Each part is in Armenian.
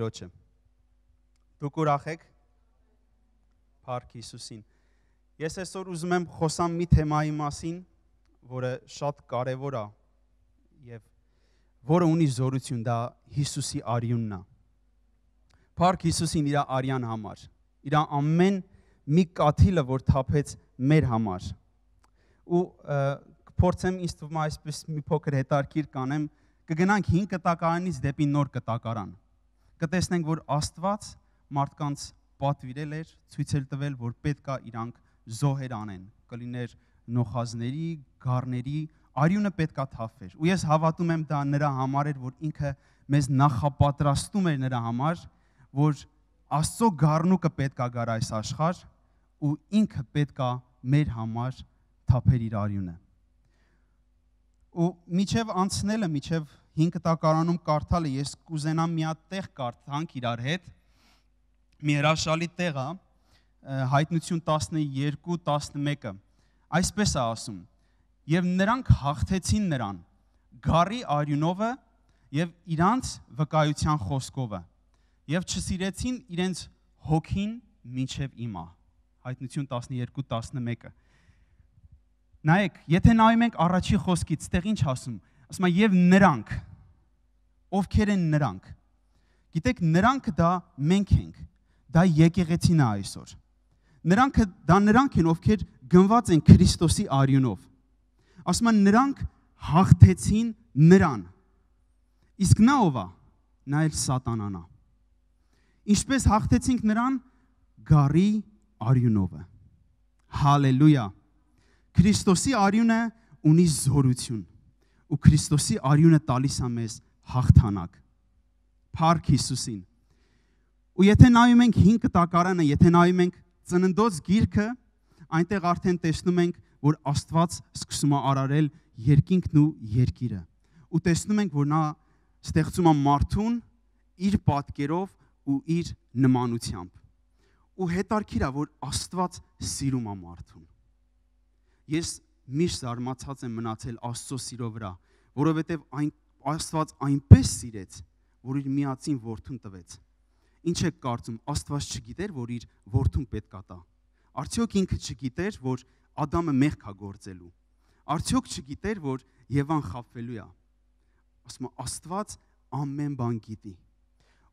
Տիրոջը։ Դուք ուրախ եք Փառք Հիսուսին։ Ես այսօր ուզում եմ խոսամ մի թեմայի մասին, որը շատ կարևոր է եւ որը ունի զորություն, դա Հիսուսի արյունն է։ Փառք Հիսուսին իր արյան համար, իր ամեն մի կաթիլը, որ թափեց մեր համար։ Ու փորձեմ ինձ թվում է այսպես մի փոքր հետարքիր կանեմ, կգնանք 5 կտակարանից դեպի նոր կտակարան։ կտակարան կտեսնենք, որ Աստված մարդկանց պատվիրել էր, ցույցել տվել, որ պետքա իրանք զոհեր անեն, կլիներ նոխազների, գառների, արյունը պետքա թափվեր։ Ու ես հավատում եմ դա նրա համար էր, որ ինքը մեզ նախապատրաստում էր նրա համար, որ Աստծո գառնուկը պետքա գար այս աշխարհ ու ինքը պետքա մեր համար թափեր իր արյունը։ Ու միչև անցնելը, միչև հին կտակարանում կարդալը ես կուզենամ մի հատ տեղ կարդանք իրար հետ։ Մի հրաշալի տեղ է հայտնություն 12:11-ը։ Այսպես է ասում. Եվ նրանք հաղթեցին նրան Գարի Արյունովը եւ իրանց վկայության խոսքովը եւ չսիրեցին իրենց հոգին մինչև իմա։ Հայտնություն 12:11-ը։ Նայեք, եթե նայում ենք առաջի խոսքից, ստեղ ինչ ասում ասում է եւ նրանք ովքեր են նրանք գիտեք նրանք դա մենք ենք դա եկեղեցին է այսօր նրանք դա նրանք են ովքեր գնված են Քրիստոսի արյունով ասում են նրանք հաղթեցին նրան իսկ նա ով է նա էլ սատանան է ինչպես հաղթեցինք նրան գարի արյունովը հալելույա քրիստոսի արյունը ունի զորություն ու Քրիստոսի արյունը տալիս է մեզ հաղթանակ։ Փառք Հիսուսին։ Ու եթե նայում ենք 5 կտակարանը, եթե նայում ենք ծննդոց գիրքը, այնտեղ արդեն տեսնում ենք, որ Աստված սկսում է արարել երկինքն ու երկիրը։ Ու տեսնում ենք, որ նա ստեղծում է մարդուն իր պատկերով ու իր նմանությամբ։ Ու հետարքիրա, որ Աստված սիրում է մարդուն։ Ես միշտ զարմացած եմ մնացել Աստծո սիրո վրա, որովհետև այն Աստված այնպես սիրեց, որ իր միածին որդուն տվեց։ Ինչ է կարծում, Աստված չգիտեր, որ իր որդուն պետք է տա։ Արդյոք ինքը չգիտեր, որ Ադամը մեղք է գործելու։ Արդյոք չգիտեր, որ Եվան խափվելու է։ Ասում եմ, Աստված ամեն բան գիտի։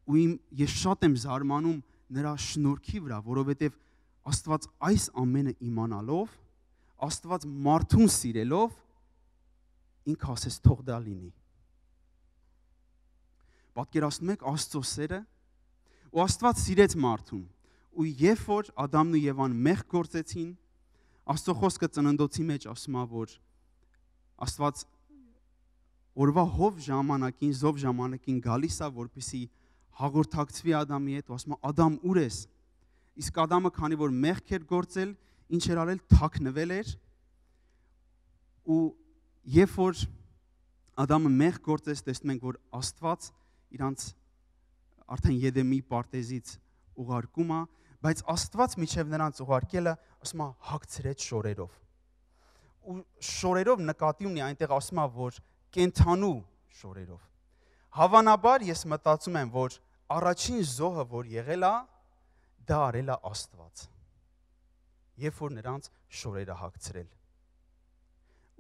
Ու իմ ես շատ եմ զարմանում նրա շնորհքի վրա, որովհետև Աստված այս ամենը իմանալով Աստված մարդուն սիրելով ինքը ասես թող դա լինի։ Պատկերացնում եք Աստծո սերը, ու Աստված սիրեց մարդուն, ու երբ որ Ադամն ու Եվան մեղ գործեցին, Աստծո խոսքը ծննդոցի մեջ ասում է, որ Աստված օրվա հով ժամանակին, զով ժամանակին գալիս է, որպիսի հաղորդակցվի Ադամի հետ, ու ասում է Ադամ ուր ես։ Իսկ Ադամը քանի որ մեղք էր գործել, ինչ էր արել, թաքնվել էր ու երբ որ Ադամը մեղ գործեց, տեսնում ենք, որ Աստված իրանց արդեն Եդեմի պարտեզից ուղարկում է, բայց Աստված միջև նրանց ուղարկելը ասում է հագցրեց շորերով։ Ու շորերով նկատի ունի այնտեղ ասում է, որ կենթանու շորերով։ Հավանաբար ես մտածում եմ, որ առաջին զոհը, որ եղել է, դա արել է Աստված երբ որ նրանց շորերը հագցրել։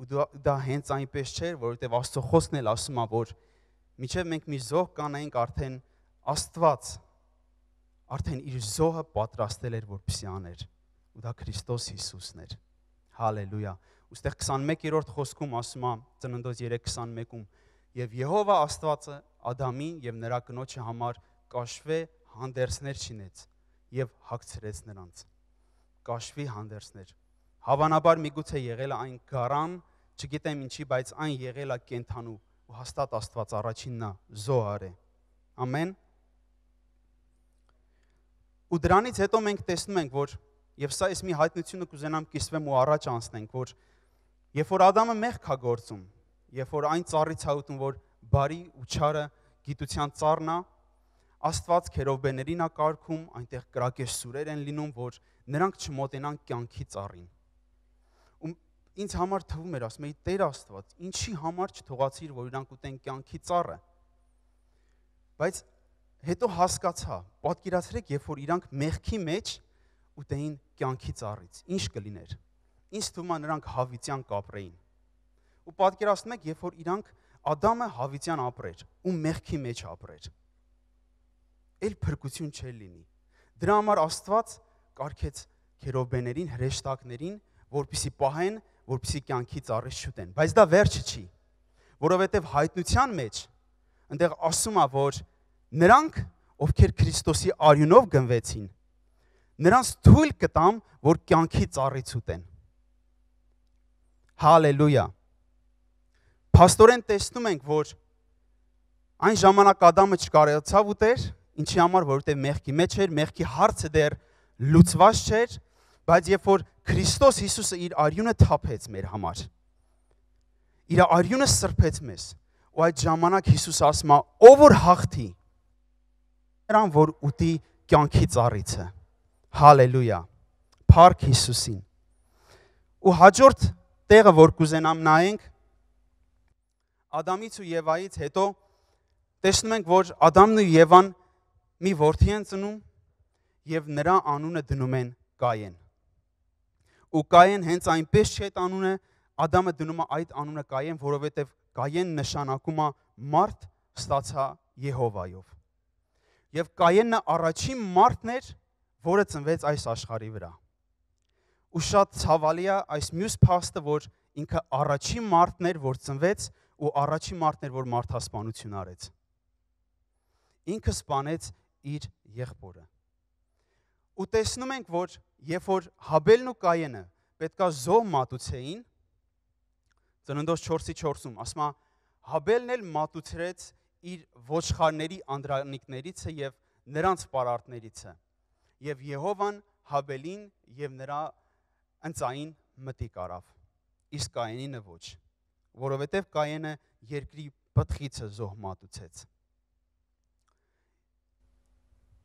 Ու դա, դա հենց այնպես չէր, որովհետև Աստծո խոսքն էլ ասում է, որ միչև մենք մի զոհ կանայինք արդեն Աստված արդեն իր զոհը պատրաստել էր, որպեսզի աներ։ Ու դա Քրիստոս Հիսուսն էր։ Հալելույա։ Ոստեղ 21-րդ խոսքում ասում է ծննդոց 3:21-ում. Եվ Եհովա Աստվածը Ադամին եւ նրա կնոջը համար կաշվե հանդերձներ չինեց եւ հագցրեց նրանց կաշվի հանդերձներ։ Հավանաբար միգուցե եղել է այն գարան, չգիտեմ ինչի, բայց այն եղել է կենթանու ու հաստատ Աստված առաջինն է Զոհար է։ Ամեն։ Ու դրանից հետո մենք տեսնում ենք, որ եւ սա էս մի հայտնությունը կուզենամ կիսվեմ ու առաջ անցնենք, որ երբ որ Ադամը մեղք է գործում, երբ որ այն ծառից հաուտում, որ բարի ու չարը գիտության ծառն է, Աստված քերովբեներին է կարգում, այնտեղ կրակեր սուրեր են լինում, որ նրանք չմոտենան կյանքի ծառին։ Ու ինձ համար թվում էր, ասում էի, Տեր Աստված, ինչի համար չթողացիր, որ իրանք ուտեն կյանքի ծառը։ Բայց հետո հասկացա, պատկերացրեք, երբ որ իրանք մեղքի մեջ ուտեին կյանքի ծառից, ինչ կլիներ։ Ինչ թվում է նրանք հավիտյան կապրեին։ Ու պատկերացնու եք, երբ որ իրանք Ադամը հավիտյան ապրեր ու մեղքի մեջ ապրեր։ ապրեր էլ փրկություն չէր լինի։ Դրա համար Աստված կարկեց քերոբեներին, հրեշտակներին, որպիսի պահեն, որպիսի կյանքից առես շուտեն։ Բայց դա վերջը չի, որովհետև հայտնության մեջ այնտեղ ասում է, որ նրանք, ովքեր Քրիստոսի արյունով գնվեցին, նրանց թույլ կտամ, որ կյանքի ծառից ուտեն։ Հալելույա։ Պաստորեն տեսնում ենք, որ այն ժամանակ Ադամը չկարողացավ ուտել, ինչի համար, որովհետև մեղքի մեջ էր, մեղքի հարցը դեռ լուծված չէր, բայց երբ որ Քրիստոս Հիսուսը իր արյունը թափեց մեր համար, իր արյունը սրբեց մեզ, ու այդ ժամանակ Հիսուս ասում է, ով որ հաղթի, նրան որ ուտի կյանքի ծառիցը։ Հալելույա։ Փառք Հիսուսին։ Ու հաջորդ տեղը, որ կուզենամ նայենք, Ադամից ու Եվայից հետո տեսնում ենք, որ Ադամն ու Եվան և մի որդի են ծնում եւ նրա անունը դնում են Կաեն։ Ու Կաեն հենց այնպես չէ այդ անունը, Ադամը դնում է այդ անունը Կաեն, որովհետեւ Կաեն նշանակում է մարդ ստացա Եհովայով։ Եվ Կաենը առաջին մարդն էր, որը ծնվեց այս աշխարհի վրա։ Ու շատ ցավալի է այս մյուս փաստը, որ ինքը առաջին մարդն էր, որ ծնվեց ու առաջին մարդն էր, որ մարդասպանություն արեց։ Ինքը սپانեց իր եղբորը։ Ու տեսնում ենք, որ երբ որ Հաբելն ու Կայենը պետքա զոհ մատուցեին, ծննդոց 4-ի 4-ում, ասում է Հաբելն էլ մատուցրեց իր ոչխարների անդրանիկներիցը եւ նրանց պարարտներիցը։ Եվ Եհովան Հաբելին եւ նրա ընծային մտիկ արավ։ Իսկ Կայենինը ոչ, որովհետեւ Կայենը երկրի պտղիցը զոհ մատուցեց։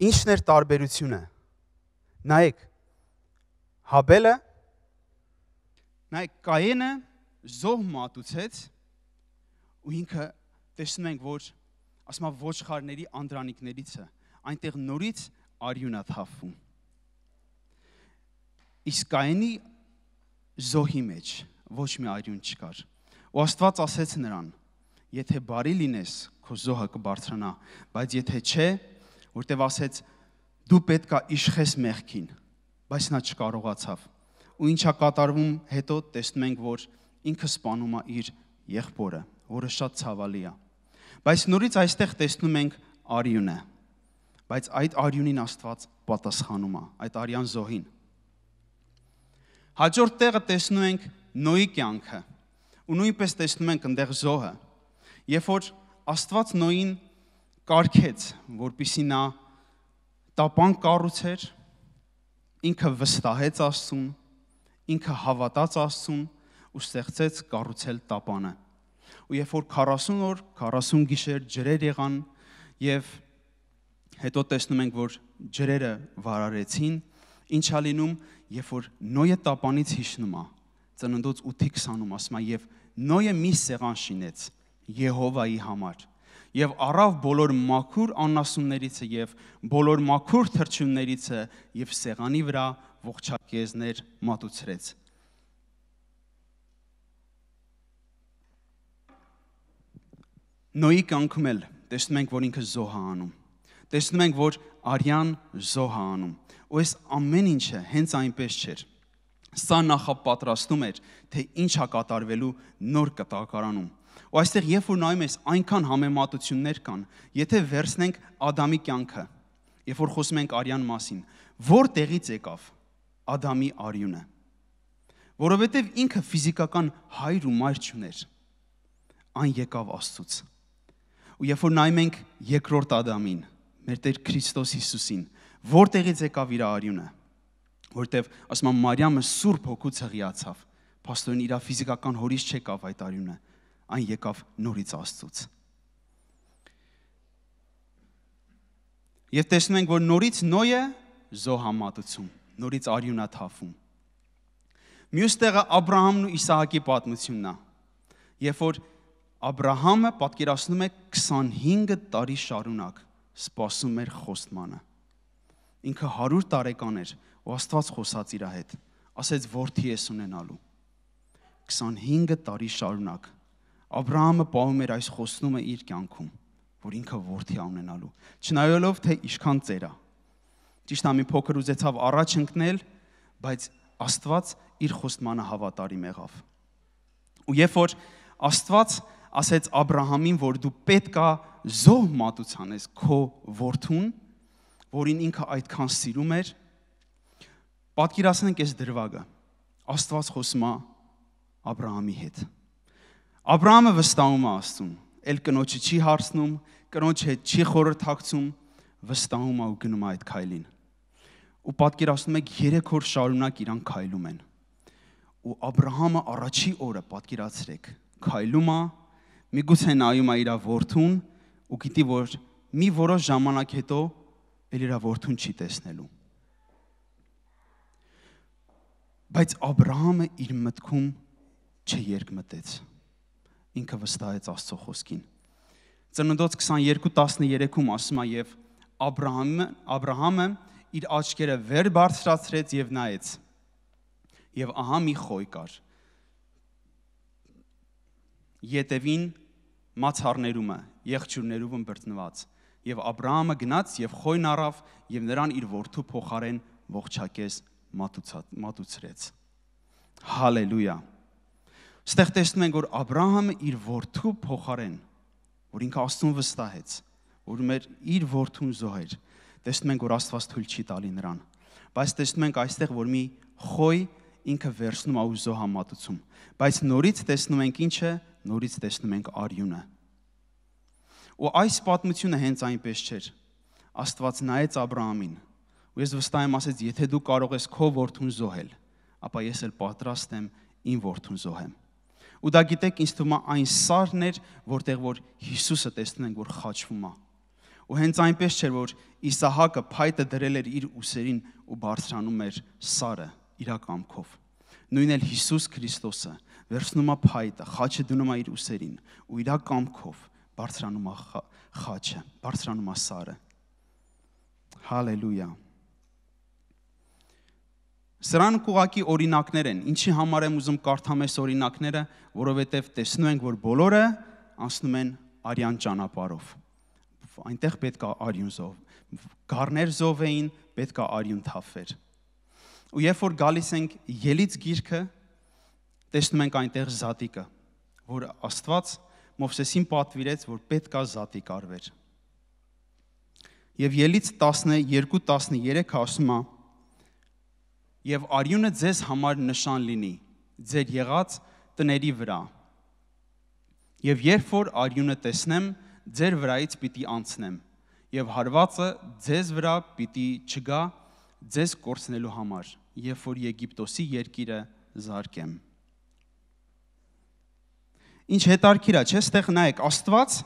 Ինչն էր տարբերությունը։ Նայեք, Հաբելը նայեք Կայենը զոհ մատուցեց ու ինքը տեսնում ենք որ ասում է ոչխարների անդրանիկներից է այնտեղ նորից արյունա թափվում իսկ Կայենի զոհի մեջ ոչ մի արյուն չկար ու Աստված ասեց նրան եթե բարի լինես քո զոհը կբարձրանա բայց եթե չէ չե, որտեվ ասեց դու պետքա իշխես մեղքին, բայց նա չկարողացավ։ Ու ինչա կատարվում հետո տեսնում ենք, որ ինքը սپانում է իր եղբորը, որը շատ ցավալի է։ Բայց նորից այստեղ տեսնում ենք արյունը։ Բայց այդ արյունին Աստված պատասխանում է, այդ արյան զոհին։ Հաջորդ տեղը տեսնում ենք Նոյի կյանքը։ Ու նույնպես տեսնում ենք այնտեղ զոհը։ Երբ որ Աստված Նոյին կարկեց, որպիսի նա տապան կառուցեր, ինքը վստահեց Աստծուն, ինքը հավատաց Աստծուն ու ստեղծեց կառուցել տապանը։ Ու երբ որ 40 օր, 40 գիշեր ջրեր եղան եւ հետո տեսնում ենք, որ ջրերը վարարեցին, ինչա լինում, երբ որ Նոյը տապանից հիշնում է, ծննդոց 8-ի 20-ում ասում է եւ Նոյը մի սեղան շինեց Եհովայի համար եւ առավ բոլոր մաքուր անասուններիցը եւ բոլոր մաքուր թրջուններիցը եւ սեղանի վրա ողջակեզներ մատուցրեց։ Նոյի կյանքում էլ տեսնում ենք, որ ինքը զոհ է անում։ Տեսնում ենք, որ Արյան զոհ է անում։ Ու այս ամեն ինչը հենց այնպես չէր։ Սա նախապատրաստում էր, թե ինչ է կատարվելու նոր կտակարանում Ու այստեղ երբ որ նայում ես, այնքան համեմատություններ կան։ Եթե վերցնենք Ադամի կյանքը, երբ որ խոսում ենք արյան մասին, որտեղից եկավ Ադամի արյունը։ Որովհետև ինքը ֆիզիկական հայր ու մայր չուներ։ Այն եկավ Աստծուց։ Ու երբ որ նայում ենք երկրորդ Ադամին, մեր Տեր Քրիստոս Հիսուսին, որտեղից եկավ իր արյունը, որտեվ ասում եմ Մարիամը սուրբ հոգու ցղիացավ։ Պաստորին իր ֆիզիկական հորից չեկավ այդ արյունը, այն եկավ նորից Աստծուց։ Եվ տեսնում ենք, որ նորից Նոյը զոհամատություն, նորից արյունաթափում։ Մյուս տեղը Աբ รา համն ու Իսահակի պատմությունն է։ Երբ որ Աբ รา համը պատկերացնում է 25 տարի շարունակ սпасում էր խոստմանը։ Ինքը 100 տարեկան էր ու Աստված խոսաց իր հետ։ Ասեց, «Որդի ես ունենալու»։ 25 տարի շարունակ Աբ รา համը պահում էր այս խոստումը իր կյանքում, որ ինքը worth-ի ունենալու։ Չնայելով թե ինչքան ծեր է։ Ճիշտ է, մի փոքր ուզեցավ առաջ ընկնել, բայց Աստված իր խոստմանը հավատարիմ եղավ։ Ու երբ որ Աստված ասեց Աբ รา համին, որ դու պետքա զոհ մատուցանես քո որդուն, որին ինքը այդքան սիրում էր, պատկերացնենք այս դրվագը։ Աստված խոսում է Աբ รา համի հետ։ Աբրահամը վստահում է Աստծուն, ել կնոջը չի հարցնում, կնոջ հետ չի խորհրդակցում, վստահում է ու գնում է այդ քայլին։ Ու պատկերացնում եք 3 օր շարունակ իրան քայլում են։ Ու Աբրահամը առաջի օրը պատկերացրեք, քայլում է, միգուցե նայում է իր որդուն ու գիտի որ մի որոշ ժամանակ հետո էլ իր որդուն չի տեսնելու։ Բայց Աբրահամը իր մտքում չերկմտեց։ չէ ինքը վստահեց Աստծո խոսքին։ Ծննդոց 22:13-ում ասում է եւ Աբրահամը Աբրահամը իր աչքերը վեր բարձրացրեց եւ նայեց։ Եվ ահա մի խոյ կար։ Ետևին մացառներումը, եղջյուրներով ըմբրտնված։ Եվ Աբրահամը գնաց եւ խոյն առավ եւ նրան իր որդու փոխարեն ողջակես մատուցած մատուցրեց։ Հալելույա։ Ստեղ տեսնում ենք, որ Աբ รา համը իր որդու փոխարեն, որ ինքը Աստծուն վստահեց, որ մեր իր որդուն զոհեր, տեսնում ենք, որ Աստված թույլ չի տալի նրան։ Բայց տեսնում ենք այստեղ, որ մի խոյ ինքը վերցնում է ու զոհամատուցում։ Բայց նորից տեսնում ենք ինչը, նորից տեսնում ենք արյունը։ Ու այս պատմությունը հենց այնպես չէր։ Աստված նայեց Աբ รา համին ու ես վստահ եմ ասեց, եթե դու կարող ես քո որդուն զոհել, ապա ես էլ պատրաստ եմ իմ որդուն զոհեմ։ Ու դա գիտեք, ինձ թվում է այն սարն էր, որտեղ որ Հիսուսը տեսնում ենք, որ խաչվում է։ Ու հենց այնպես չէր, որ Իսահակը փայտը դրել էր իր ուսերին ու բարձրանում էր սարը իր կամքով։ Նույնն էլ Հիսուս Քրիստոսը վերցնում է փայտը, խաչը դնում է իր ուսերին ու իր կամքով բարձրանում է խաչը, բարձրանում է սարը։ Հալելույա։ Սրանք ուղակի օրինակներ են։ Ինչի համար եմ ուզում կարդամ այս օրինակները, որովհետև տեսնում ենք, որ բոլորը անցնում են արյան ճանապարով։ Այնտեղ պետք է արյուն զով։ Գառներ զով էին, պետք է արյուն թափեր։ Ու երբ որ գալիս ենք ելից գիրքը, տեսնում ենք այնտեղ զատիկը, որ Աստված Մովսեսին պատվիրեց, որ պետք է զատիկ արվեր։ Եվ ելից 12 13 ասում է եւ արյունը ձեզ համար նշան լինի ձեր եղած տների վրա։ Եվ երբ որ արյունը տեսնեմ, ձեր վրայից պիտի անցնեմ, եւ հարվածը ձեզ վրա պիտի չգա ձեզ կորցնելու համար, երբ որ Եգիպտոսի երկիրը զարկեմ։ Ինչ հետարքիր է, չէ՞, ստեղ նայեք, Աստված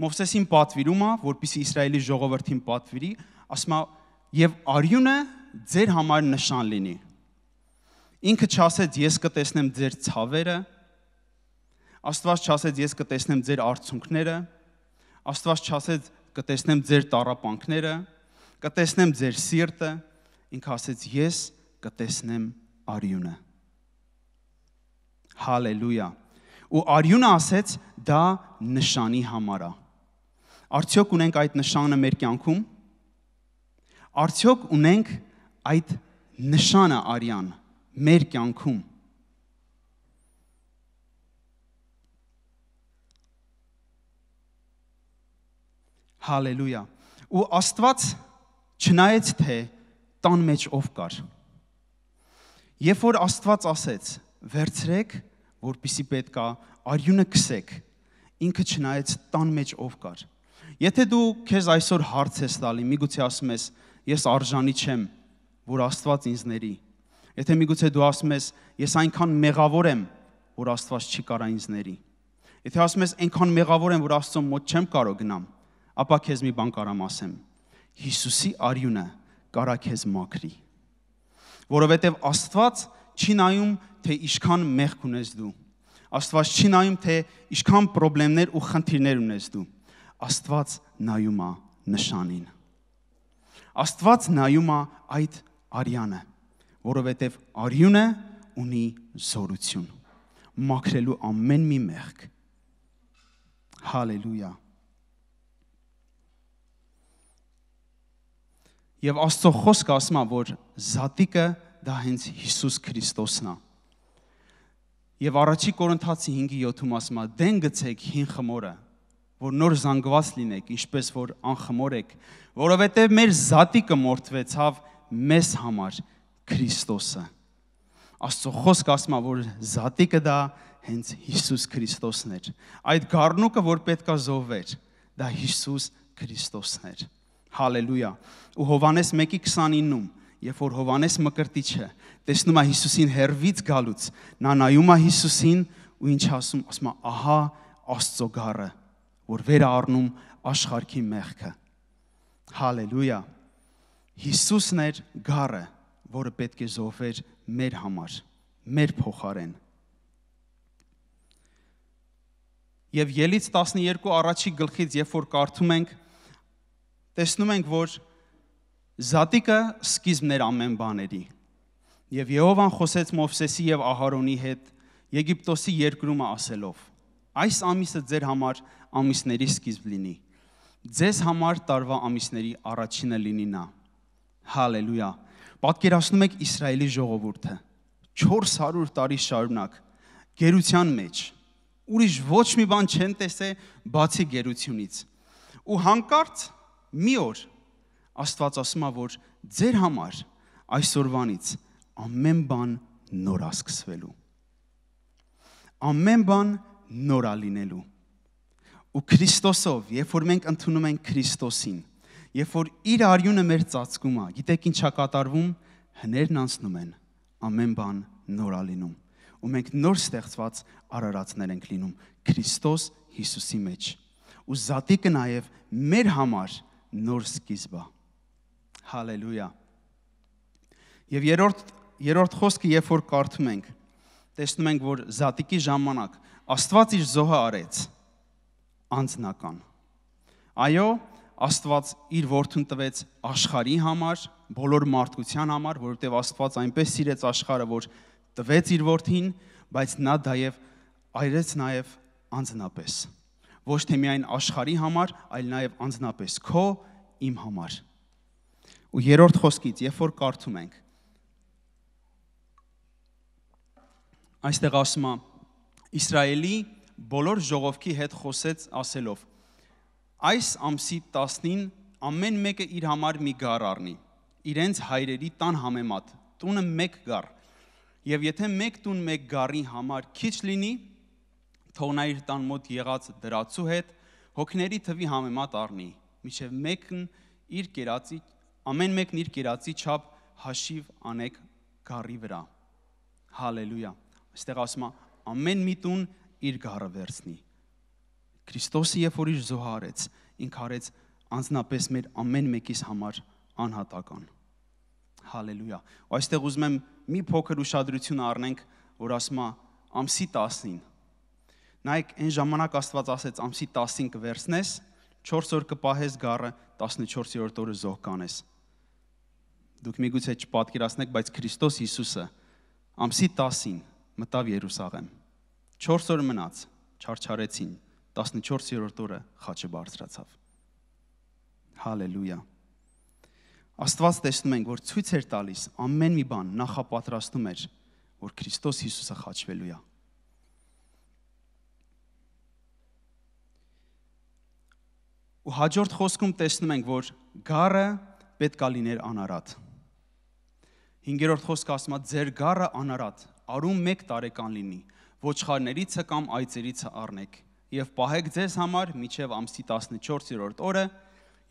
Մովսեսին պատվիրում է, որպիսի Իսրայելի ժողովրդին պատվիրի, ասում է, եւ արյունը ձեր համար նշան լինի։ Ինքը չասեց ես կտեսնեմ ձեր ցավերը։ Աստված չասեց ես կտեսնեմ ձեր արցունքները։ Աստված չասեց կտեսնեմ ձեր տարապանքները, կտեսնեմ ձեր սիրտը։ Ինքը ասեց ես կտեսնեմ արյունը։ Հալելույա։ Ու արյունը ասեց դա նշանի համար է։ Արդյոք ունենք այդ նշանը մեր կյանքում։ Արդյոք ունենք այդ նշանը արյան մեր կյանքում Հալելույա։ Ու Աստված չնայեց թե տան մեջ ով կար։ Երբ որ Աստված ասեց. «Վերցրեք, որpիսի պետքա արյունը կսեք»։ Ինքը չնայեց տան մեջ ով կար։ Եթե դու քեզ այսօր հարց ես տալի, միգուցե ասում ես, ես արժանի չեմ որ Աստված ինձ ների։ Եթե միգուցե դու ասում ես, ես այնքան մեղավոր եմ, որ Աստված չի կարա ինձ ների։ Եթե ասում ես այնքան մեղավոր եմ, որ Աստծո մոտ չեմ կարող գնամ, ապա քեզ մի բան կարամ ասեմ։ Հիսուսի արյունը կարա քեզ մաքրի։ Որովհետև Աստված չի նայում, թե ինչքան մեղք ունես դու։ Աստված չի նայում, թե ինչքան խնդիրներ ու խնդիրներ ունես դու։ Աստված նայում է նշանին։ Աստված նայում է այդ արյանը, որովհետև արյունը ունի զորություն։ Մաքրելու ամեն մի մեղք։ Հալելույա։ Եվ Աստծո խոսքը ասում է, որ զատիկը դա հենց Հիսուս Քրիստոսն է։ Եվ առաջի Կորինթացի 5:7-ում ասում է. «Դեն գցեք հին խմորը, որ նոր զանգված լինեք, ինչպես որ անխմոր եք, որովհետև մեր զատիկը մորթվեցավ մեզ համար Քրիստոսը։ Աստծո խոսքը ասում է, որ զատիկը դա հենց Հիսուս Քրիստոսն էր։ Այդ գառնուկը, որ պետքա զոհվեր, դա Հիսուս Քրիստոսն էր։ Հալելույա։ Ու Հովանես 1:29-ում, երբ որ Հովանես Մկրտիչը տեսնում է Հիսուսին հերվից գալուց, նա նայում է Հիսուսին ու ինչ ասում, ասում է, ահա Աստծո գառը, որ վեր առնում աշխարհի մեղքը։ Հալելույա։ Հիսուսն էր գառը, որը պետք է զոհվեր մեր համար, մեր փոխարեն։ Եվ ելից 12 առաջի գլխից, երբ որ կարդում ենք, տեսնում ենք, որ Զատիկը սկիզբն էր ամեն բաների։ Եվ Եհովան խոսեց Մովսեսի եւ Ահարոնի հետ Եգիպտոսի երկրումը ասելով. Այս ամիսը ձեր համար ամիսների սկիզբ լինի։ Ձեզ համար տարվա ամիսների առաջինը լինի նա։ Հալելույա։ Պատկերացնում եք Իսրայելի ժողովուրդը 400 տարի շարունակ գերության մեջ ուրիշ ոչ մի բան չեն տեսե բացի գերությունից։ Ու հանկարծ մի օր Աստված ասում է, որ ձեր համար այսօրվանից ամեն բան նոր է սկսվելու։ Ամեն բան նորա լինելու։ Ու Քրիստոսով, երբ որ մենք ընդունում ենք Քրիստոսին, Երբ որ իր արյունը մեր ծածկում է, գիտեք ինչա կատարվում, հներն անցնում են, ամեն բան նորա լինում։ Ու մենք նոր ստեղծված արարածներ ենք լինում Քրիստոս Հիսուսի մեջ։ Ու զատիկը նաև մեր համար նոր սկիզբ է։ Հալելույա։ Եվ երրորդ երրորդ խոսքը, երբ որ կարդում ենք, տեսնում ենք, որ զատիկի ժամանակ Աստված իր զոհը արեց անձնական։ Այո, Աստված իր որդուն տվեց աշխարհի համար, բոլոր մարդկության համար, որովհետև Աստված այնպես սիրեց աշխարհը, որ տվեց իր որդին, բայց նա դաև այրեց նաև անձնապես։ Ոչ թե միայն աշխարհի համար, այլ նաև անձնապես քո իմ համար։ Ու երրորդ խոսքից, երբ որ կարդում ենք, Այստեղ ասում է Իսրայելի բոլոր ժողովքի հետ խոսեց ասելով այս ամսի 10-ին ամեն մեկը իր համար մի գար առնի, իրենց հայրերի տան համեմատ, տունը մեկ գար։ Եվ եթե մեկ տուն մեկ գարի համար քիչ լինի, թող նա իր տան մոտ եղած դրացու հետ հոգների թվի համեմատ առնի, միջև մեկն իր կերածի, ամեն մեկն իր կերածի չափ հաշիվ անեք գարի վրա։ Հալելույա։ Այստեղ ասում է ամեն մի տուն իր գարը վերցնի։ Քրիստոսը երբ որ իր զոհարեց, ինք արեց անznապես մեր ամեն մեկիս համար անհատական։ Հալելույա։ Ու այստեղ ուզում եմ մի փոքր ուշադրություն առնենք, որ ասում է ամսի 10-ին։ Նայեք, այն ժամանակ Աստված ասեց ամսի 10-ին կվերցնես, 4 օր կպահես գառը, 14-րդ օրը զոհ կանես։ Դուք միգուցե չպատկերացնեք, բայց Քրիստոս Հիսուսը ամսի 10-ին մտավ Երուսաղեմ։ 4 օր մնաց, չարչարեցին, 14-րդ օրը խաչը բարձրացավ։ Հալելույա։ Աստված տեսնում ենք, որ ցույց էր տալիս ամեն մի բան նախապատրաստում էր, որ Քրիստոս Հիսուսը խաչվելու է։ Ու հաջորդ խոսքում տեսնում ենք, որ գառը պետք է լիներ անարատ։ 5-րդ խոսքը ասում է ձեր գառը անարատ, արում 1 տարեկան լինի, ոչխարներից կամ այծերից առնեք եւ պահեք ձեզ համար միջև ամսի 14-րդ օրը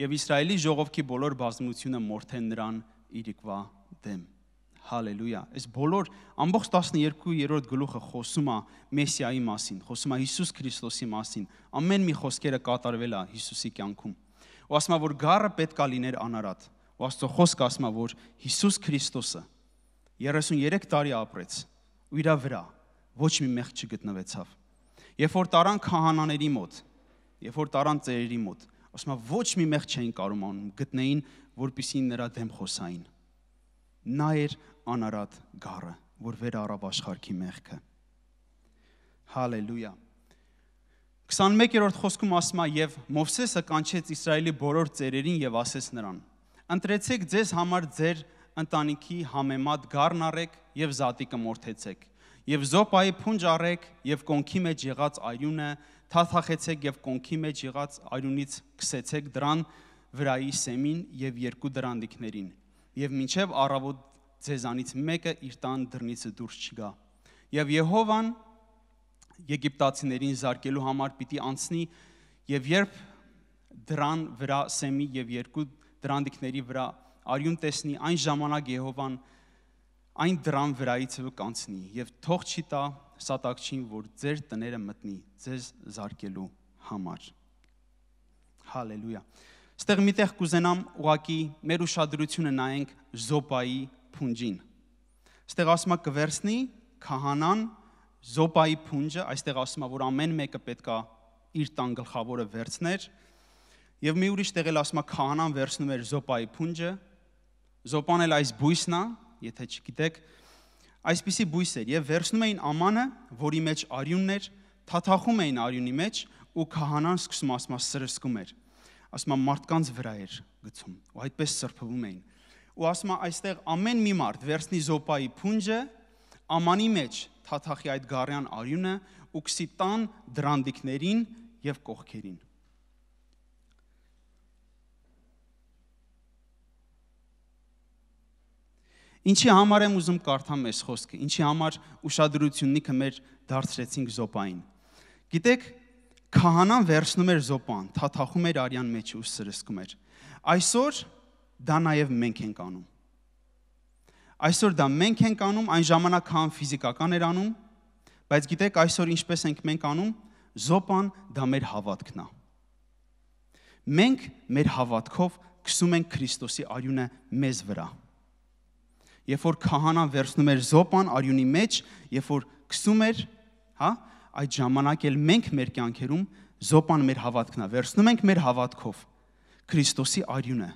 եւ Իսրայելի ժողովքի բոլոր բազմությունը մորթեն նրան իրիկվա դեմ։ Հալելույա։ Այս բոլոր ամբողջ 12-րդ գլուխը խոսում է Մեսիայի մասին, խոսում է Հիսուս Քրիստոսի մասին։ Ամեն մի խոսքերը կատարվել է Հիսուսի կյանքում։ Ու ասում է, որ գառը պետք է լիներ անարատ։ Ու Աստծո խոսքը ասում է, որ Հիսուս Քրիստոսը 33 տարի ապրեց ու իր վրա ոչ մի մեղք չգտնվեցավ։ Երբ որ տարան քահանաների մոտ, երբ որ տարան ծերերի մոտ, ասում է ոչ մի մեղ չէին կարող անում, գտնեին, որպիսի նրա դեմ խոսային։ Նա էր անարատ գառը, որ վեր առավ աշխարհքի մեղքը։ Հալելույա։ 21-րդ խոսքում ասում է եւ Մովսեսը կանչեց Իսրայելի բոլոր ծերերին եւ ասեց նրան. «Ընտրեցեք ձեզ համար ձեր ընտանիքի համեմատ գառն առեք եւ զատիկը մորթեցեք, Եվ Զոպայի փունջ առեք եւ կոնքի մեջ եղած արյունը թաթախեցեք եւ կոնքի մեջ եղած արյունից քսեցեք դրան վրայի սեմին եւ երկու դրանդիկներին եւ մինչեւ առավոտ ձեզանից մեկը իր տան դռնից դուրս չգա։ Եվ Եհովան եգիպտացիներին զարկելու համար պիտի անցնի եւ երբ դրան վրա սեմի եւ երկու դրանդիկների վրա արյուն տեսնի այն ժամանակ Եհովան եհ այն դրան վրայից էլ կանցնի եւ թող չի տա սատակչին, որ ձեր տները մտնի ձեզ զարկելու համար։ Հալելույա։ Ստեղ միտեղ կուզենամ ուղակի մեր ուշադրությունը նայենք Զոպայի փունջին։ Ստեղ ասում է կվերցնի քահանան Զոպայի փունջը, այստեղ ասում է որ ամեն մեկը պետքա իր տան գլխավորը վերցներ։ Եվ մի ուրիշ տեղ էլ ասում է քահանան վերցնում էր Զոպայի փունջը։ Զոպան էլ այս բույսն է, եթե չգիտեք, այսպիսի բույս էր եւ վերցնում էին ամանը, որի մեջ արյունն էր, թաթախում էին արյունի մեջ ու քահանան սկսում ասում սրսկում էր։ Ասում մարդկանց վրա էր գցում ու այդպես սրբվում էին։ Ու ասում այստեղ ամեն մի մարդ վերցնի զոպայի փունջը, ամանի մեջ թաթախի այդ գարյան արյունը ու կսի տան դրանդիկներին եւ կողքերին Ինչի համար եմ ուզում կարդամ այս խոսքը, ինչի համար ուշադրություննիկը մեր դարձրեցինք Զոպային։ Գիտեք, քահանան վերցնում էր Զոպան, թաթախում էր արյան մեջ ու սրսկում էր։ Այսօր դա նաև մենք ենք անում։ Այսօր դա մենք ենք անում, այն ժամանակ քան ֆիզիկական էր անում, բայց գիտեք, այսօր ինչպես ենք մենք անում, Զոպան դա մեր հավատքն է։ Մենք մեր հավատքով կսում ենք Քրիստոսի արյունը մեզ վրա երբ որ քահանան վերցնում էր զոպան արյունի մեջ, երբ որ քսում էր, հա, այդ ժամանակ էլ մենք մեր կյանքերում զոպան մեր հավատքն է, վերցնում ենք մեր հավատքով Քրիստոսի արյունը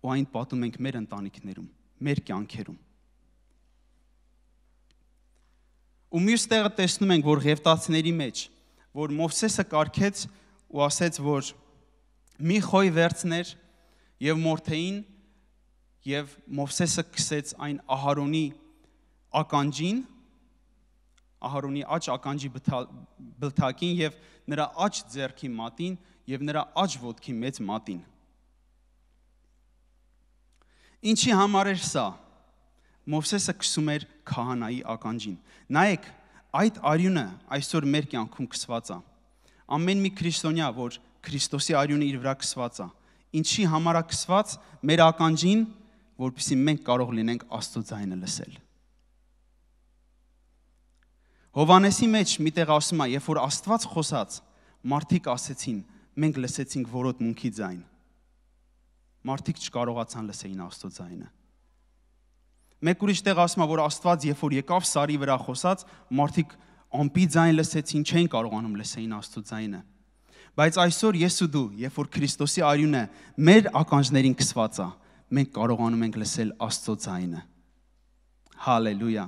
ու այն պատում ենք մեր ընտանիքներում, մեր կյանքերում։ Ու մյուս տեղը տեսնում ենք, որ Ղևտացիների մեջ, որ Մովսեսը կարկեց ու ասեց, որ մի խոյ վերցներ եւ Մորթեին եւ Մովսեսը քսեց այն Ահարոնի ականջին Ահարոնի աջ ականջի բլթակին եւ նրա աջ ձեռքի մատին եւ նրա աջ ոտքի մեծ մատին Ինչի համար էր սա Մովսեսը քսում էր քահանայի ականջին Նայեք այդ արյունը այսօր մեր կյանքում քսված է ամեն մի քրիստոնյա որ Քրիստոսի արյունը իր վրա քսված է ինչի համար է քսված մեր ականջին որպեսզի մենք կարող լինենք Աստծո ձայնը լսել։ Հովանեսի մեջ միտեղ ասում է, երբ որ Աստված խոսած, մարդիկ ասեցին, մենք լսեցինք որոտ մունքի ձայն։ Մարդիկ չկարողացան լսեին Աստծո ձայնը։ Մեկ ուրիշ տեղ ասում է, որ Աստված երբ որ եկավ Սարի վրա խոսած, մարդիկ ամպի ձայն լսեցին, չեն կարողանում լսեին Աստծո ձայնը։ Բայց այսօր ես ու դու, երբ որ Քրիստոսի արյունը մեր ականջներին քսված է, մենք կարողանում ենք լսել Աստծո ձայնը։ Հալելույա։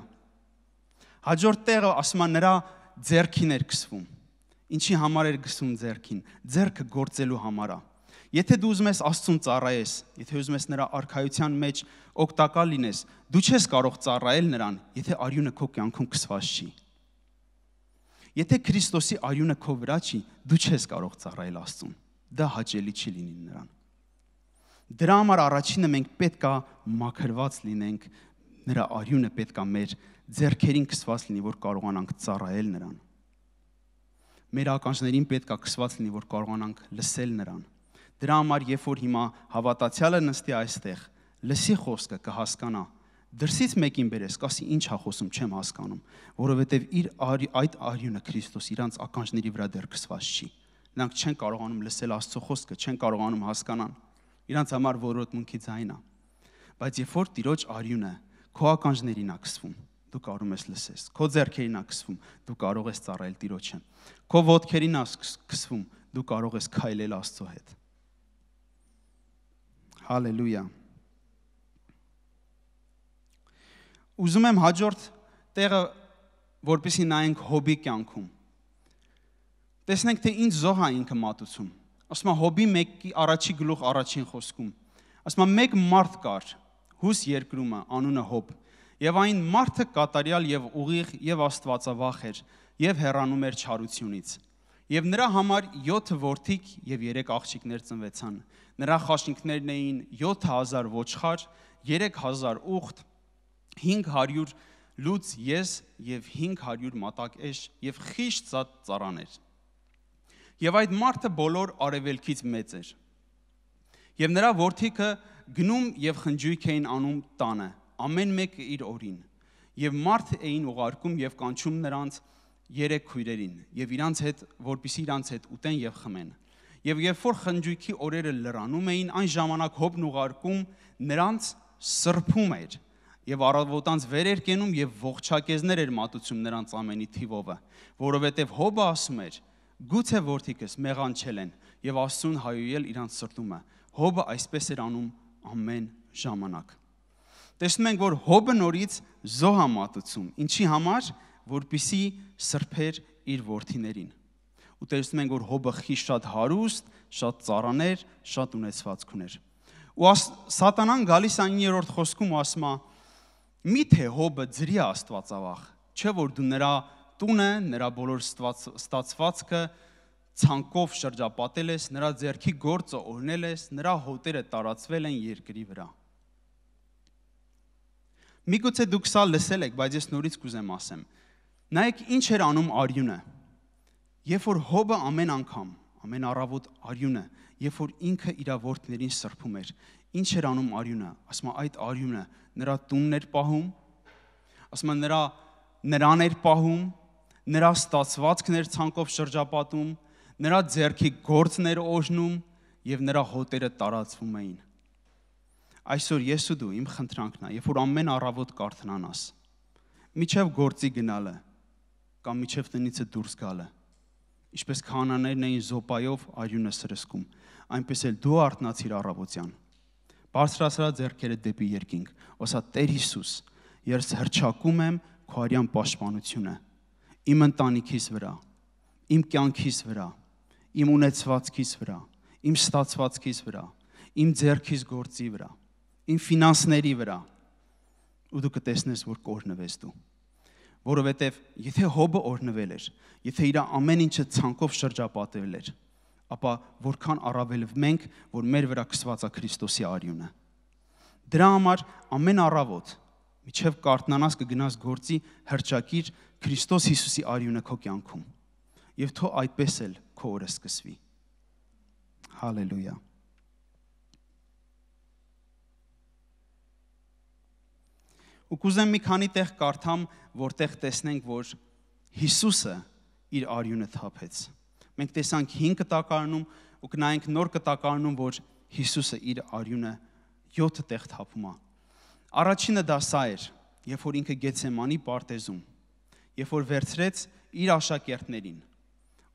Հաջորդ տեղը ասում է նրա ձերքին էր գսվում։ Ինչի համար էր գսում ձերքին։ Ձերքը գործելու համար է։ Եթե դու ուզում ես Աստծուն ծառայես, եթե ուզում ես նրա արքայության մեջ օգտակար լինես, դու չես կարող ծառայել նրան, եթե արյունը քո կյանքում քսված չի։ Եթե Քրիստոսի արյունը քո վրա չի, դու չես կարող ծառայել Աստծուն։ Դա հաճելի չի լինի նրան։ Դրա համար առաջինը մենք պետք է մաքրված լինենք, նրա արյունը պետք է մեր ձեռքերին քսված լինի, որ կարողանանք ծառայել նրան։ Մեր ականջներին պետք է քսված լինի, որ կարողանանք լսել նրան։ Դրա համար, երբ որ հիմա հավատացյալը նստի այստեղ, լսի խոսքը կհասկանա, դրսից մեկին բերես, կասի ինչ հա խոսում, չեմ հասկանում, որովհետև իր արի, այդ արյունը Քրիստոս իրանց ականջների վրա դեռ քսված չի։ Նրանք չեն կարողանում լսել Աստծո խոսքը, չեն կարողանում հասկանալ իրանց համար որոտմունքի ձայնա։ Բայց երբ որ Տիրոջ արյունը քո ականջներին է կսվում, դու կարող ես լսես։ Քո ձեռքերին է կսվում, դու կարող ես ծառայել Տիրոջը։ Քո ոտքերին է կսվում, դու կարող ես քայլել Աստծո հետ։ Հալելույա։ Ուզում եմ հաջորդ տեղը որպեսի նայենք հոբի կյանքում։ Տեսնենք թե ինչ զոհա ինքը մատուցում ասում է հոբի մեկի առաջի գլուխ առաջին խոսքում ասում է մեկ մարդ կար հուս երկրումը անունը հոբ եւ այն մարդը կատարյալ եւ ուղիղ եւ աստվածավախ էր եւ հեռանում էր չարությունից եւ նրա համար 7 որդիկ եւ 3 աղջիկներ ծնվեցան նրա խաշինքներն էին 7000 ոչխար 3000 ուխտ 500 լուծ ես եւ 500 մատակ էշ եւ խիշտ ծառաներ ծա Եվ այդ մարդը բոլոր արևելքից մեծ էր։ Եվ նրա որդիքը գնում եւ խնջույք էին անում տանը, ամեն մեկ իր օրին։ Եվ մարդ էին ուղարկում եւ կանչում նրանց երեք քույրերին եւ իրանց հետ, որpիսի իրանց հետ ուտեն եւ խմեն։ Եվ երբ որ խնջույքի օրերը լրանում էին, այն ժամանակ հոբն ուղարկում նրանց սրբում էր եւ առավոտանց վեր էր կենում եւ ողջակեզներ էր մատուցում նրանց ամենի թիվովը, որովհետեւ հոբը ասում էր, որ Գուցե որդիքս մեղանչել են եւ Աստուն հայույել իրանց սրտումը։ Հոբը այսպես էր անում ամեն ժամանակ։ Տեսնում ենք, որ Հոբը նորից զոհ համատություն, ինչի համար, որբիսի սրբեր իր որդիներին։ Ու տեսնում ենք, որ Հոբը խի շատ հարուստ, շատ ծառաներ, շատ ունեցվածք ուներ։ Ու աս, սատանան գալիս է 9-րդ խոսքում ու ասում է. «Միթե Հոբը ծրի Աստվածավախ, չէ՞ որ դու նրա տունը, նրա բոլոր ստացվածքը ցանկով շրջապատել ես, նրա ձեռքի գործը օրնել ես, նրա հոտերը տարածվել են երկրի վրա։ Միգուցե դուք սա լսել եք, բայց ես նորից կուզեմ ասեմ։ Նայեք ինչ էր անում Արյունը։ Երբ որ Հոբը ամեն անգամ, ամեն առավոտ Արյունը, երբ որ ինքը իր որդներին սրբում էր, ինչ էր անում Արյունը, ասում այդ Արյունը նրա տունն էր պահում, ասում նրա նրան էր պահում, նրա ստացվածքներ ցանկով շրջապատում, նրա ձեռքի գործներ օժնում եւ նրա հոտերը տարածվում էին։ Այսօր ես ու դու իմ խնդրանքն է, երբ որ ամեն առավոտ կարթնանաս, միչև գործի գնալը կամ միչև տնիցը դուրս գալը, ինչպես քանաներն էին զոպայով արյունը սրսկում, այնպես էլ դու արտնացիր առավոտյան։ Բարձրացրա ձեռքերը դեպի երկինք, ասա Տեր Հիսուս, ես հրճակում եմ քո արյան պաշտպանությունը իմ ընտանիքիս վրա, իմ կյանքիս վրա, իմ ունեցվածքիս վրա, իմ ստացվածքիս վրա, իմ ձեռքիս գործի վրա, իմ ֆինանսների վրա։ Ու դու կտեսնես, որ կօրնվես դու որովհետև եթե հոբը օրնվել էր, եթե իր ամեն ինչը ցանկով շրջապատվել էր, ապա որքան առավել մենք, որ մեր վրա կսված է Քրիստոսի արյունը։ Դրա համար ամեն առավոտ Միչև կարտնանաս կգնաս գործի հրճակիր Քրիստոս Հիսուսի արյունը քո կյանքում։ Եվ թո այդպես էլ քո օրը սկսվի։ Հալելույա։ Ու կուզեմ մի քանի տեղ կարդամ, որտեղ տեսնենք, որ Հիսուսը իր արյունը թափեց։ Մենք տեսանք 5 կտակարանում ու կնայենք նոր կտակարանում, որ Հիսուսը իր արյունը 7 տեղ թափում է Առաջինը դա սա էր, երբ որ ինքը Գեցեմանի պարտեզում, երբ որ վերցրեց իր աշակերտներին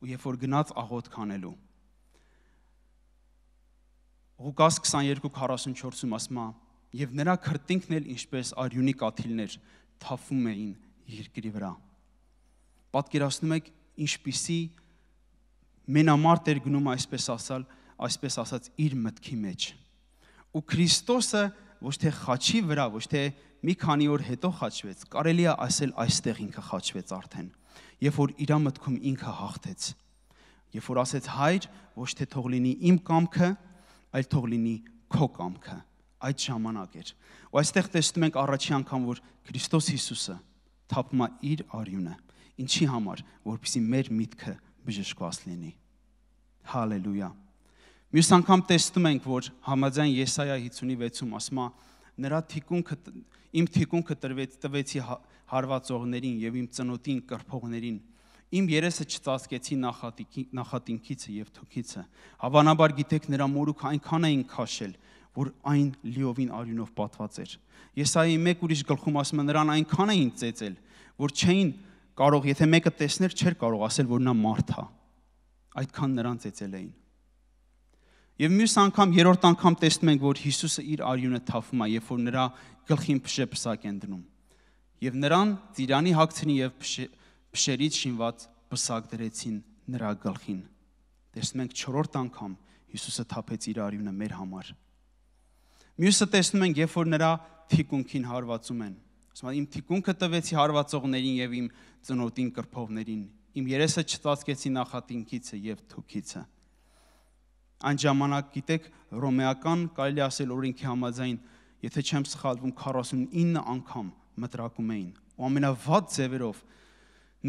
ու երբ որ գնաց աղոտ քանելու։ Ղուկաս 22:44-ում ասում է, եւ նրա քրտինքն էլ ինչպես արյունի կաթիլներ թափվում էին երկրի վրա։ Պատկերացնում եք, ինչպիսի մենամարտ էր գնում այսպես ասալ, այսպես ասած իր մտքի մեջ։ Ու Քրիստոսը ոչ թե խաչի վրա, ոչ թե մի քանի օր հետո խաչվեց, կարելի է ասել այստեղ ինքը խաչվեց արդեն, երբ որ իր մտքում ինքը հաղթեց։ Երբ որ ասեց հայր, ոչ թե թող լինի իմ կամքը, այլ թող լինի քո կամքը։ Այդ ժամանակ էր։ Ու այստեղ տեսնում ենք առաջի անգամ, որ Քրիստոս Հիսուսը թափում է իր արյունը։ Ինչի համար, որպեսզի մեր միտքը բժշկված լինի։ Հալելույա։ Մյուս անգամ տեսնում ենք, որ համաձայն Եսայա 56-ում ասում է նրա թիկունքը իմ թիկունքը տրվեց տվեցի հարվածողներին եւ իմ ծնոտին կրփողներին իմ երեսը չծածկեցի նախատինքի նախատինքիցը եւ թոքիցը հավանաբար գիտեք նրա մորուք այնքան էին քաշել որ այն լիովին արյունով պատված էր Եսայի մեկ ուրիշ գլխում ասում է նրան այնքան էին ծեծել որ չէին կարող եթե մեկը տեսներ չէր կարող ասել որ նա մարդ է այդքան նրան ծեծել էին Եվ մյուս անգամ, երրորդ անգամ տեսնում ենք, որ Հիսուսը իր արյունը թափում է, երբ որ նրա գլխին փշը պսակ են դնում։ Եվ նրան ծիրանի հագցնի եւ փշերից շինված պսակ դրեցին նրա գլխին։ Տեսնում ենք 4-րդ անգամ Հիսուսը թափեց իր արյունը մեր համար։ Մյուսը տեսնում ենք, երբ որ նրա թիկունքին հարվածում են։ Ասում են, իմ թիկունքը տվեցի հարվածողներին եւ իմ ծնոտին կրփողներին։ Իմ երեսը չծածկեցի նախատինքիցը եւ թուքիցը։ Այն ժամանակ գիտեք ռոմեական կարելի ասել օրենքի համաձայն, եթե չեմ սխալվում 49 անգամ մտրակում էին ու ամենավատ ձևերով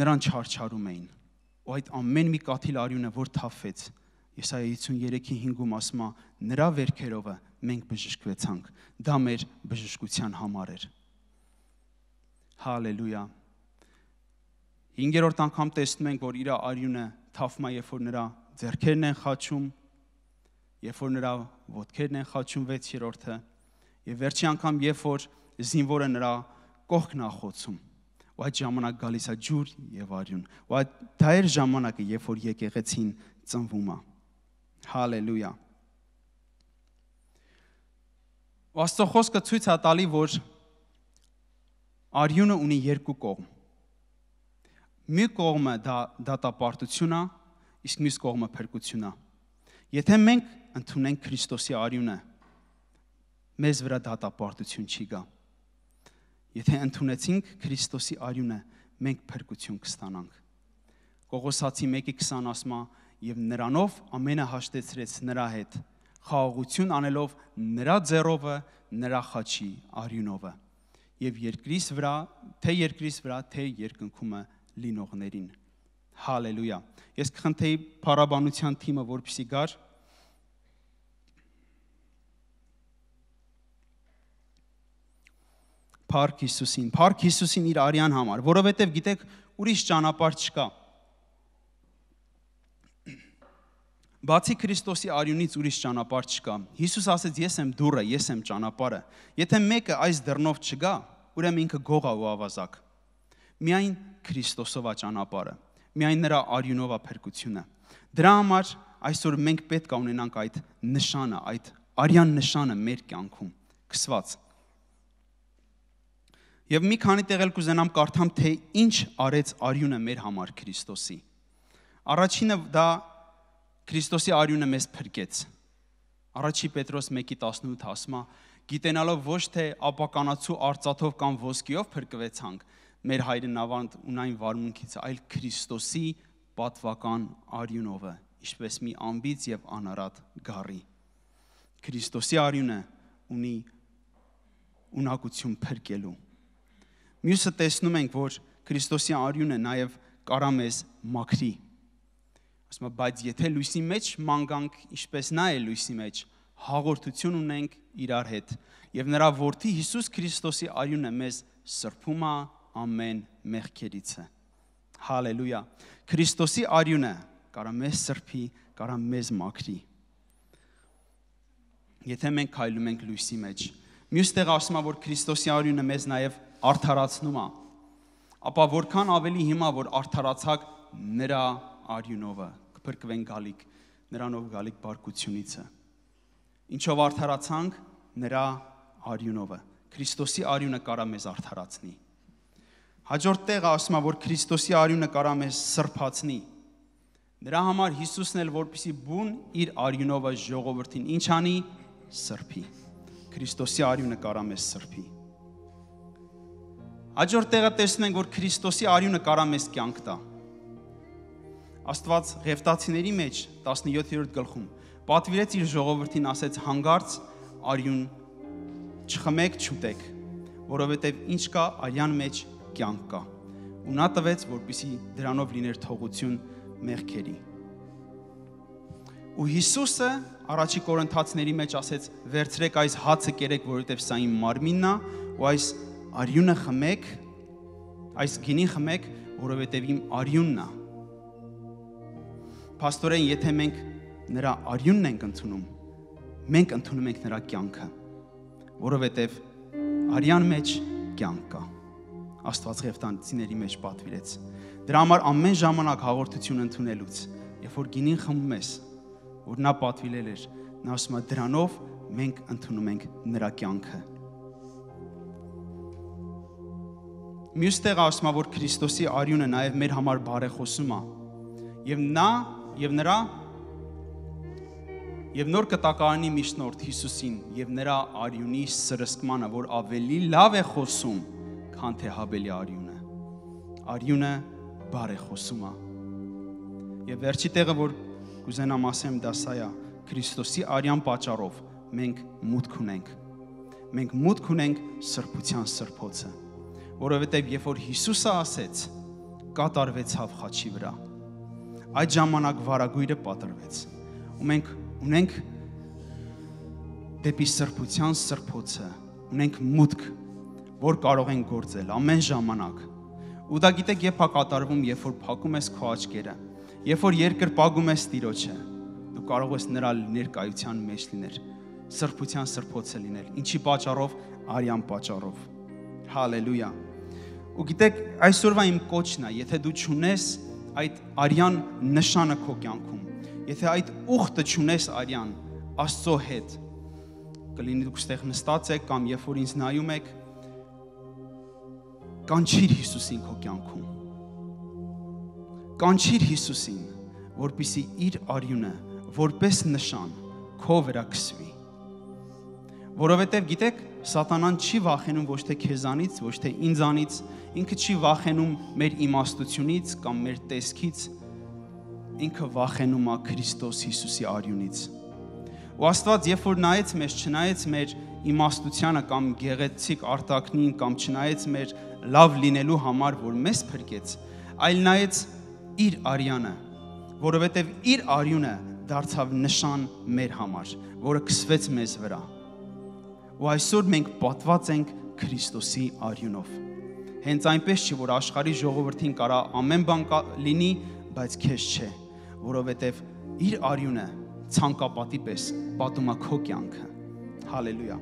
նրան չարչարում էին։ Ու այդ ամեն մի կաթիլ արյունը որ թափվեց, Եսայա 53-ի 5-ում ասում է՝ նրա վերքերովը մենք բժշկվեցանք։ Դա մեր բժշկության համար էր։ Հալելույա։ 5-րդ անգամ տեսնում ենք, որ իր արյունը թափում է, երբ որ նրա ձեռքերն են խաչում, երբ որ նրա ոտքերն են խաչում 6-րդը, եւ վերջի անգամ երբ որ զինվորը նրա կողքն է խոցում, ու այդ ժամանակ գալիս է ջուր եւ արյուն։ Ու այդ դա էր ժամանակը, երբ որ եկեղեցին ծնվում է։ Հալելույա։ Աստծո խոսքը ցույց է տալի, որ արյունը ունի երկու կողմ։ Մի կողմը դա դատապարտությունն է, իսկ մյուս կողմը փրկությունն է։ Եթե մենք ընդունենք Քրիստոսի արյունը, մեզ վրա դատապարտություն չի գա։ Եթե ընդունեցինք Քրիստոսի արյունը, մենք փրկություն կստանանք։ Կողոսացի 1:20 ասում է, եւ նրանով ամենը հաշտեցրեց նրա հետ, խաղաղություն անելով նրա ձեռովը, նրա խաչի արյունովը եւ երկրից վրա, թե երկրից վրա, թե երկնքումը լինողներին։ Հալելույա։ Ես կխնդեի փարաբանության թիմը, որպեսի գար։ Փառք Հիսուսին, Փառք Հիսուսին իր արյան համար, որովհետև գիտեք, ուրիշ ճանապարհ չկա։ Բացի Քրիստոսի արյունից ուրիշ ճանապարհ չկա։ Հիսուս ասեց՝ Ես եմ դուռը, ես եմ ճանապարհը։ Եթե մեկը այս դռնով չգա, ուրեմն ինքը գող է ու ավազակ։ Միայն Քրիստոսով է ճանապարհը միայն նրա արյունով է փրկությունը։ Դրա համար այսօր մենք պետք է ունենանք այդ նշանը, այդ արյան նշանը մեր կյանքում, կսված։ Եվ մի քանի տեղ էլ կուզենամ կարդամ, թե ինչ արեց արյունը մեր համար Քրիստոսի։ Առաջինը դա Քրիստոսի արյունը մեզ փրկեց։ Առաջի Պետրոս 1:18 ասում է. գիտենալով ոչ թե ապականացու արծաթով կամ ոսկիով փրկվեցանք, մեր հայրն ավանդ ունայն վարմունքից, այլ Քրիստոսի պատվական արյունով է, ինչպես մի ամբից եւ անարատ գառի։ Քրիստոսի արյունը ունի ունակություն փրկելու։ Մյուսը տեսնում ենք, որ Քրիստոսի արյունը նաև կարա մեզ մաքրի։ Ասում է, բայց եթե լույսի մեջ մանգանք, ինչպես նա է լույսի մեջ, հաղորդություն ունենք իրար հետ։ Եվ նրա որդի Հիսուս Քրիստոսի արյունը մեզ սրբում է, ամեն մեղքերից է։ Հալելույա։ Քրիստոսի արյունը կարա մեզ սրբի, կարա մեզ մաքրի։ Եթե մենք քայլում ենք լույսի մեջ, մյուս տեղ ասում է, որ Քրիստոսի արյունը մեզ նաև արդարացնում է, ապա որքան ավելի հիմա, որ արդարացակ նրա արյունովը, կփրկվեն գալիք, նրանով գալիք բարկությունից է։ Ինչով արդարացանք նրա արյունովը։ Քրիստոսի արյունը կարա մեզ արդարացնի։ Հաջորդ տեղը ասում է, որ Քրիստոսի արյունը կարա մեզ սրբացնի։ Դրա համար Հիսուսն էլ որպիսի բուն իր արյունով այս ժողովրդին ինչ անի սրբի։ Քրիստոսի արյունը կարա մեզ սրբի։ Հաջորդ տեղը տեսնենք, որ Քրիստոսի արյունը կարա մեզ կյանք տա։ Աստված Ղևտացիների մեջ 17-րդ գլխում պատվիրեց իր ժողովրդին ասեց հանգարց արյուն չխմեք, չուտեք, որովհետև ինչ կա արյան մեջ կյանք կա։ Ու նա տվեց, որպիսի դրանով լիներ թողություն մեղքերի։ Ու Հիսուսը առաջի Կորինթացիների մեջ ասեց. «Վերցրեք այս հացը կերեք, որովհետև սա իմ մարմինն է, ու այս արյունը խմեք, այս գինին խմեք, որովհետև իմ արյունն է»։ Պաստորեն, եթե մենք նրա արյունն ենք ընդունում, մենք ընդունում ենք նրա կյանքը, որովհետև արյան մեջ կյանք կա։ կա Աստված ղեվտանցիների մեջ պատվիրեց։ Դրա համար ամեն ժամանակ հաղորդություն ընդունելուց, երբ որ գինին խմում ես, որ նա պատվիրել էր, նա ասում է դրանով մենք ընդունում ենք նրա կյանքը։ Մյուս տեղ ասում է, որ Քրիստոսի արյունը նաև մեր համար բարեխոսում է։ Եվ նա, եւ նրա եւ նոր կտակարանի միջնորդ Հիսուսին եւ նրա արյունի սրսկմանը, որ ավելի լավ է խոսում քան թե Հաբելի արյունը։ Արյունը բարեխոսում է։ Եվ վերջի տեղը որ կուզենամ ասեմ դա սա է Քրիստոսի արյան պատճառով մենք մուտք ունենք։ Մենք մուտք ունենք սրբության սրբոցը, որովհետև երբ որ Հիսուսը ասեց, կատարվեցավ խաչի վրա։ Այդ ժամանակ վարագույրը պատրվեց։ Ու մենք ունենք դեպի սրբության սրբոցը, ունենք մուտք որ կարող են գործել ամեն ժամանակ։ Ու դա գիտեք, երբ հա կատարվում, երբ որ փակում ես քո աչքերը, երբ որ երկրպագում ես Տիրոջը, դու կարող ես նրա ներկայության մեջ լինել, սրբության սրբոցը լինել։ Ինչի պատճառով, արյան պատճառով։ Հալելույա։ Ու գիտեք, այսօրվա իմ կոչն է, եթե դու ճունես այդ արյան նշանը քո կյանքում, եթե այդ ուխտը ճունես արյան Աստծո հետ, կլինի դուք ստեղ նստած եք կամ երբ որ ինձ նայում եք, կանչիր Հիսուսին քո կյանքում։ Կանչիր Հիսուսին, որպիսի իր արյունը որպես նշան քո վրա կսվի։ Որովհետև գիտեք, սատանան չի վախենում ոչ թե քեզանից, ոչ թե ինձանից, ինքը չի վախենում մեր իմաստությունից կամ մեր տեսքից, ինքը վախենում է Քրիստոս Հիսուսի արյունից։ Ու Աստված, երբ որ նայեց մեզ, չնայեց մեր իմաստությանը կամ գեղեցիկ արտակնին կամ չնայեց մեր լավ լինելու համար, որ մեզ փրկեց, այլ նայեց իր արյանը, որովհետև իր արյունը դարձավ նշան մեր համար, որը կսվեց մեզ վրա։ Ու այսօր մենք պատված ենք Քրիստոսի արյունով։ Հենց այնպես չէ, որ աշխարհի ժողովրդին կարա ամեն բան կա, լինի, բայց քեզ չէ, որովհետև իր արյունը ցանկապատի պես պատումա քո կյանքը։ Հալելույա։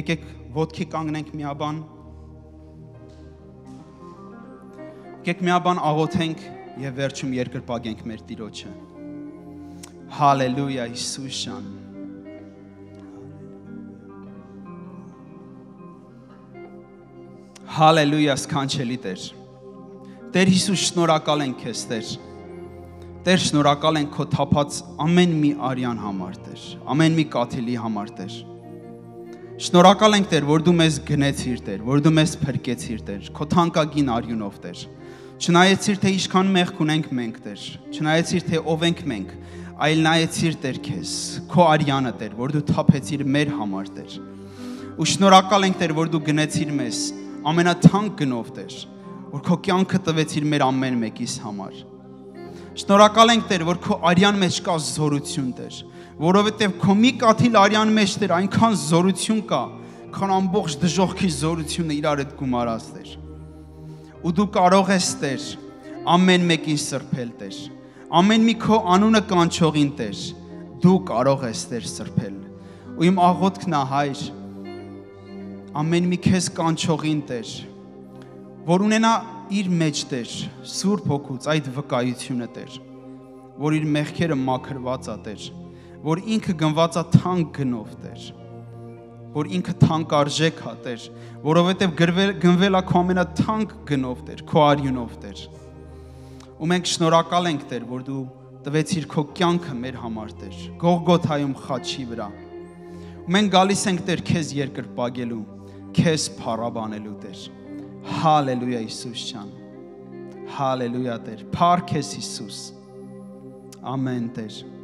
Եկեք ոդքի կանգնենք միաբան Գեք միաբան աղոթենք եւ վերջում երկրպագենք մեր Տիրոջը։ Հալելույա Հիսուս ջան։ Հալելույա սքանչելի Տեր։ Տեր Հիսուս, շնորհակալ ենք քեզ, Տեր։ Տեր, շնորհակալ ենք քո թափած ամեն մի արյան համար, Տեր, ամեն մի կաթիլի համար, Տեր։ Շնորհակալ ենք Տեր, որ դու մեզ գնեցիր, Տեր, որ դու մեզ փրկեցիր, Տեր, քո թանկագին արյունով, Տեր։ Չնայեցիր թե ինչքան մեղք ունենք մենք, Տեր։ Չնայեցիր թե ով ենք մենք, այլ նայեցիր Տեր քեզ, քո արյանը Տեր, որ դու թափեցիր մեր համար, Տեր։ Ու շնորհակալ ենք Տեր, որ դու գնեցիր մեզ ամենաթանկ գնով, Տեր, որ քո կյանքը տվեցիր մեր ամեն մեկիս համար։ Շնորհակալ ենք Տեր, որ քո արյան մեջ կա զորություն, Տեր, որովհետև քո մի կաթիլ արյան մեջ Տեր այնքան զորություն կա, քան ամբողջ դժողքի զորությունը իրար հետ գումարած Տեր ու դու կարող ես Տեր ամեն մեկին սրբել Տեր ամեն մի քո անունը կանչողին Տեր դու կարող ես Տեր սրբել ու իմ աղոթքն է հայր ամեն մի քեզ կանչողին Տեր որ ունենա իր մեջ Տեր սուրբ հոգուց այդ վկայությունը Տեր որ իր մեղքերը մաքրված է Տեր որ ինքը գնված է թանկ գնով Տեր որ ինքը թանկ արժեք հա Տեր, որովհետև գրվել գնվել ա քո ամենաթանկ գնով Տեր, քո արյունով Տեր։ Ու մենք շնորհակալ ենք Տեր, որ դու տվեցիր քո կյանքը մեր համար Տեր, Գողգոթայում խաչի վրա։ Ու մենք գալիս ենք Տեր քեզ երկրպագելու, քեզ փառաբանելու Տեր։ Հալելույա Հիսուս ջան։ Հալելույա Տեր։ Փառք ես Հիսուս։ Ամեն Տեր։ Ա